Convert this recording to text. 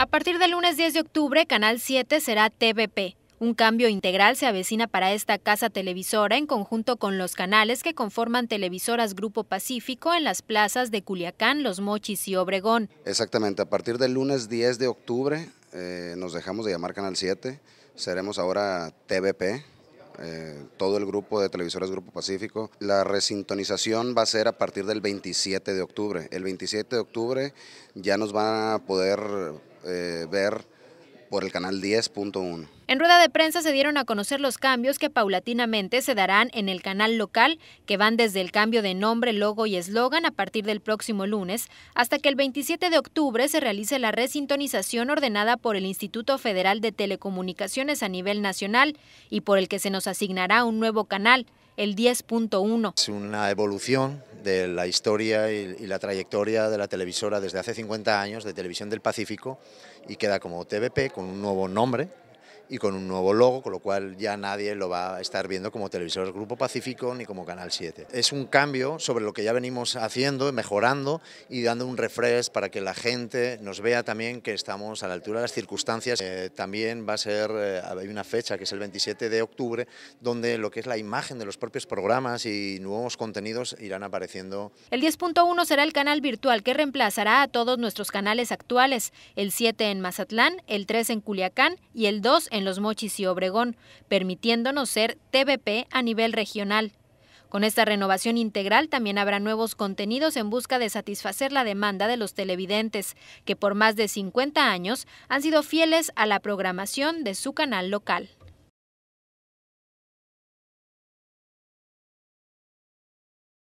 A partir del lunes 10 de octubre, Canal 7 será TVP. Un cambio integral se avecina para esta casa televisora en conjunto con los canales que conforman Televisoras Grupo Pacífico en las plazas de Culiacán, Los Mochis y Obregón. Exactamente, a partir del lunes 10 de octubre eh, nos dejamos de llamar Canal 7, seremos ahora TVP, eh, todo el grupo de Televisoras Grupo Pacífico. La resintonización va a ser a partir del 27 de octubre. El 27 de octubre ya nos van a poder eh, ver por el canal 10.1. En rueda de prensa se dieron a conocer los cambios que paulatinamente se darán en el canal local, que van desde el cambio de nombre, logo y eslogan a partir del próximo lunes, hasta que el 27 de octubre se realice la resintonización ordenada por el Instituto Federal de Telecomunicaciones a nivel nacional y por el que se nos asignará un nuevo canal, el 10.1. Es una evolución de la historia y, la trayectoria de la televisora desde hace 50 años de Televisión del Pacífico y queda como TVP con un nuevo nombre, y con un nuevo logo, con lo cual ya nadie lo va a estar viendo como televisor del Grupo Pacífico ni como Canal 7. Es un cambio sobre lo que ya venimos haciendo, mejorando y dando un refresh para que la gente nos vea también que estamos a la altura de las circunstancias. Eh, también va a ser, eh, hay una fecha que es el 27 de octubre, donde lo que es la imagen de los propios programas y nuevos contenidos irán apareciendo. El 10.1 será el canal virtual que reemplazará a todos nuestros canales actuales, el 7 en Mazatlán, el 3 en Culiacán y el 2 en en Los Mochis y Obregón, permitiéndonos ser TVP a nivel regional. Con esta renovación integral también habrá nuevos contenidos en busca de satisfacer la demanda de los televidentes, que por más de 50 años han sido fieles a la programación de su canal local.